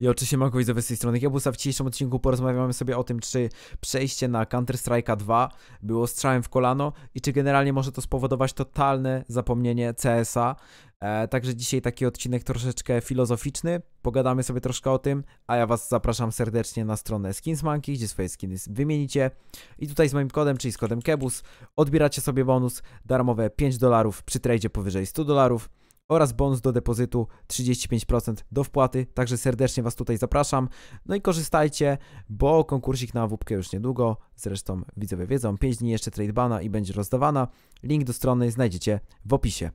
I oczywiście Manko widzowie z tej strony Kiebusa. W dzisiejszym odcinku porozmawiamy sobie o tym, czy przejście na Counter-Strike'a 2 było strzałem w kolano i czy generalnie może to spowodować totalne zapomnienie CS-a. E, także dzisiaj taki odcinek troszeczkę filozoficzny. Pogadamy sobie troszkę o tym, a ja Was zapraszam serdecznie na stronę Skinsmanki, gdzie swoje skiny wymienicie. I tutaj z moim kodem, czyli z kodem Kebus, odbieracie sobie bonus darmowe 5 dolarów przy tradzie powyżej 100 dolarów oraz bonus do depozytu 35% do wpłaty, także serdecznie Was tutaj zapraszam. No i korzystajcie, bo konkursik na WPK już niedługo, zresztą widzowie wiedzą, 5 dni jeszcze tradebana i będzie rozdawana. Link do strony znajdziecie w opisie.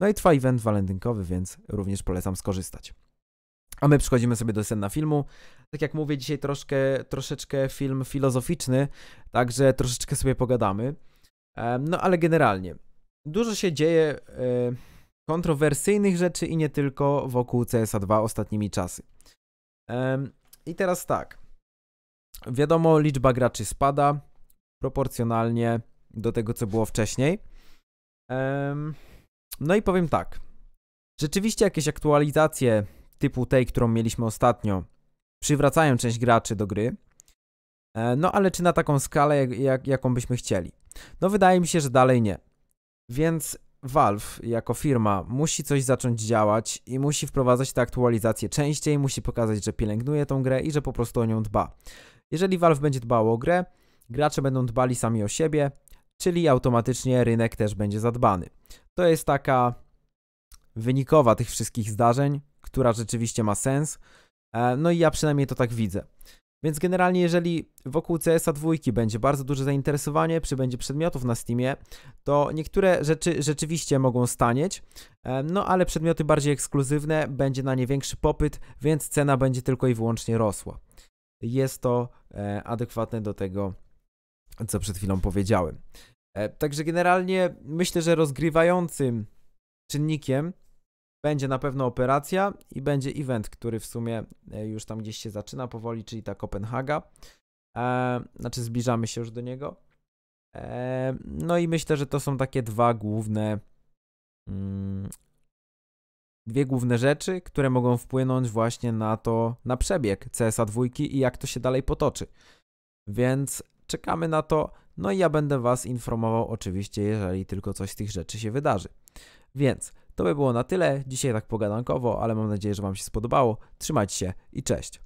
No i trwa event walentynkowy, więc również polecam skorzystać. A my przechodzimy sobie do senna filmu. Tak jak mówię, dzisiaj troszkę, troszeczkę film filozoficzny, także troszeczkę sobie pogadamy. No ale generalnie, dużo się dzieje e, kontrowersyjnych rzeczy i nie tylko wokół CSA 2 ostatnimi czasy. I teraz tak. Wiadomo, liczba graczy spada proporcjonalnie do tego, co było wcześniej. no i powiem tak. Rzeczywiście jakieś aktualizacje typu tej, którą mieliśmy ostatnio, przywracają część graczy do gry. E, no ale czy na taką skalę, jak, jak, jaką byśmy chcieli? No wydaje mi się, że dalej nie. Więc Valve jako firma musi coś zacząć działać i musi wprowadzać te aktualizacje częściej, musi pokazać, że pielęgnuje tą grę i że po prostu o nią dba. Jeżeli Valve będzie dbało o grę, gracze będą dbali sami o siebie, czyli automatycznie rynek też będzie zadbany. To jest taka wynikowa tych wszystkich zdarzeń, która rzeczywiście ma sens. E, no i ja przynajmniej to tak widzę. Więc generalnie jeżeli wokół CSA dwójki będzie bardzo duże zainteresowanie, przybędzie przedmiotów na Steamie, to niektóre rzeczy rzeczywiście mogą stanieć, no ale przedmioty bardziej ekskluzywne, będzie na nie większy popyt, więc cena będzie tylko i wyłącznie rosła. Jest to e, adekwatne do tego, co przed chwilą powiedziałem. E, także generalnie myślę, że rozgrywającym czynnikiem będzie na pewno operacja i będzie event, który w sumie e, już tam gdzieś się zaczyna powoli, czyli ta Kopenhaga. E, znaczy zbliżamy się już do niego. E, no i myślę, że to są takie dwa główne. Mm, dwie główne rzeczy, które mogą wpłynąć właśnie na to, na przebieg CSA 2 i jak to się dalej potoczy. Więc czekamy na to. No i ja będę Was informował oczywiście, jeżeli tylko coś z tych rzeczy się wydarzy. Więc to by było na tyle. Dzisiaj tak pogadankowo, ale mam nadzieję, że Wam się spodobało. Trzymajcie się i cześć.